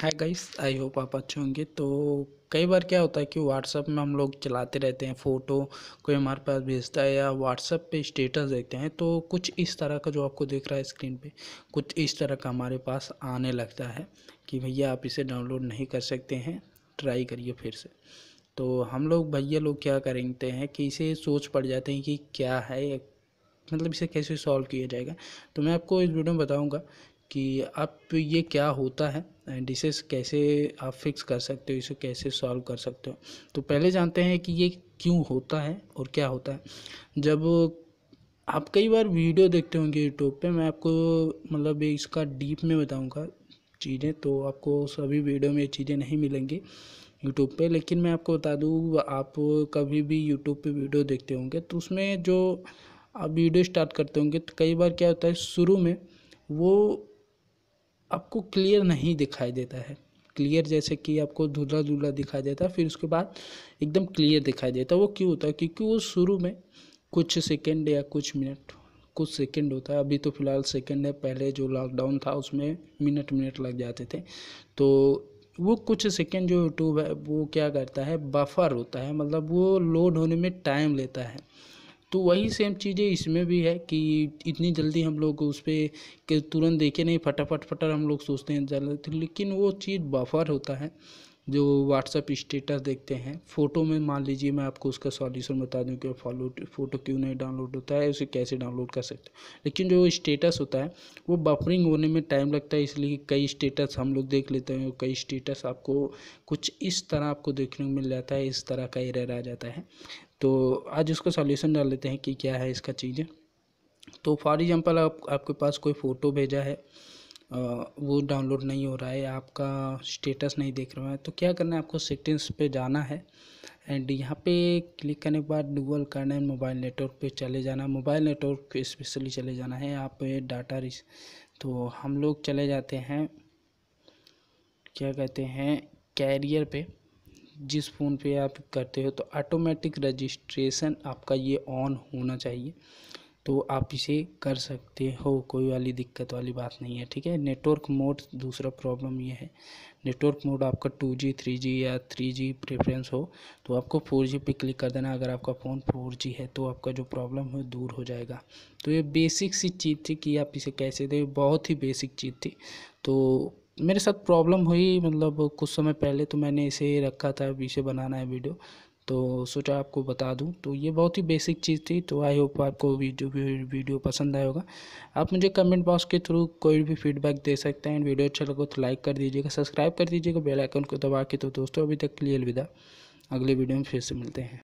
hi guys I hope आप अच्छे होंगे तो कई बार क्या होता है कि व्हाट्सअप में हम लोग चलाते रहते हैं फ़ोटो कोई हमारे पास भेजता है या व्हाट्सअप पे स्टेटस देखते हैं तो कुछ इस तरह का जो आपको दिख रहा है स्क्रीन पे कुछ इस तरह का हमारे पास आने लगता है कि भैया आप इसे डाउनलोड नहीं कर सकते हैं ट्राई करिए फिर से तो हम लोग भैया लोग क्या करेंगे हैं कि इसे सोच पड़ जाते हैं कि क्या है मतलब इसे कैसे सॉल्व किया जाएगा तो मैं आपको इस वीडियो में बताऊँगा कि आप ये क्या होता है डिशेस कैसे आप फिक्स कर सकते हो इसे कैसे सॉल्व कर सकते हो तो पहले जानते हैं कि ये क्यों होता है और क्या होता है जब आप कई बार वीडियो देखते होंगे यूट्यूब पे मैं आपको मतलब इसका डीप में बताऊंगा चीज़ें तो आपको सभी वीडियो में ये चीज़ें नहीं मिलेंगी यूट्यूब पे लेकिन मैं आपको बता दूँ आप कभी भी यूट्यूब पे वीडियो देखते होंगे तो उसमें जो आप वीडियो स्टार्ट करते होंगे तो कई बार क्या होता है शुरू में वो आपको क्लियर नहीं दिखाई देता है क्लियर जैसे कि आपको धुला धुला दिखाई देता है फिर उसके बाद एकदम क्लियर दिखाई देता है वो क्यों होता है क्योंकि वो शुरू में कुछ सेकेंड या कुछ मिनट कुछ सेकेंड होता है अभी तो फिलहाल सेकेंड है पहले जो लॉकडाउन था उसमें मिनट मिनट लग जाते थे तो वो कुछ सेकेंड जो यूट्यूब है वो क्या करता है बफर होता है मतलब वो लोड होने में टाइम लेता है तो वही सेम चीज़ें इसमें भी है कि इतनी जल्दी हम लोग उस पर तुरंत देखे नहीं फटाफट फटा हम लोग सोचते हैं जल्द लेकिन वो चीज़ बफर होता है जो व्हाट्सअप स्टेटस देखते हैं फ़ोटो में मान लीजिए मैं आपको उसका सॉल्यूशन बता दूं कि फॉलो फ़ोटो क्यों नहीं डाउनलोड होता है उसे कैसे डाउनलोड कर सकते हैं लेकिन जो स्टेटस होता है वो बफरिंग होने में टाइम लगता है इसलिए कई स्टेटस हम लोग देख लेते हैं कई स्टेटस आपको कुछ इस तरह आपको देखने को मिल जाता है इस तरह का एरर आ जाता है तो आज उसका सॉल्यूशन डाल लेते हैं कि क्या है इसका चीज़ें तो फॉर एग्ज़ाम्पल आप आपके पास कोई फ़ोटो भेजा है वो डाउनलोड नहीं हो रहा है आपका स्टेटस नहीं देख रहा है तो क्या करना है आपको सेटिंग्स पे जाना है एंड यहाँ पे क्लिक करने के बाद डूबल करना है मोबाइल नेटवर्क पे चले जाना मोबाइल नेटवर्क स्पेशली चले जाना है आप डाटा तो हम लोग चले जाते हैं क्या कहते हैं कैरियर पे जिस फ़ोन पे आप करते हो तो ऑटोमेटिक रजिस्ट्रेशन आपका ये ऑन होना चाहिए तो आप इसे कर सकते हो कोई वाली दिक्कत वाली बात नहीं है ठीक है नेटवर्क मोड दूसरा प्रॉब्लम ये है नेटवर्क मोड आपका टू जी थ्री जी या थ्री जी प्रेफरेंस हो तो आपको फोर जी पर क्लिक कर देना अगर आपका फ़ोन फोर जी है तो आपका जो प्रॉब्लम है दूर हो जाएगा तो ये बेसिक सी चीज़ थी कि आप इसे कैसे दें बहुत ही बेसिक चीज़ थी तो मेरे साथ प्रॉब्लम हुई मतलब कुछ समय पहले तो मैंने इसे रखा था अब इसे बनाना है वीडियो तो सोचा आपको बता दूं तो ये बहुत ही बेसिक चीज़ थी तो आई होप आपको वीडियो वीडियो पसंद आया होगा आप मुझे कमेंट बॉक्स के थ्रू कोई भी फीडबैक दे सकते हैं वीडियो अच्छा लगे तो लाइक कर दीजिएगा सब्सक्राइब कर दीजिएगा बेल आइकन को दबा के तो दोस्तों अभी तक के लिए अलविदा अगले वीडियो में फिर से मिलते हैं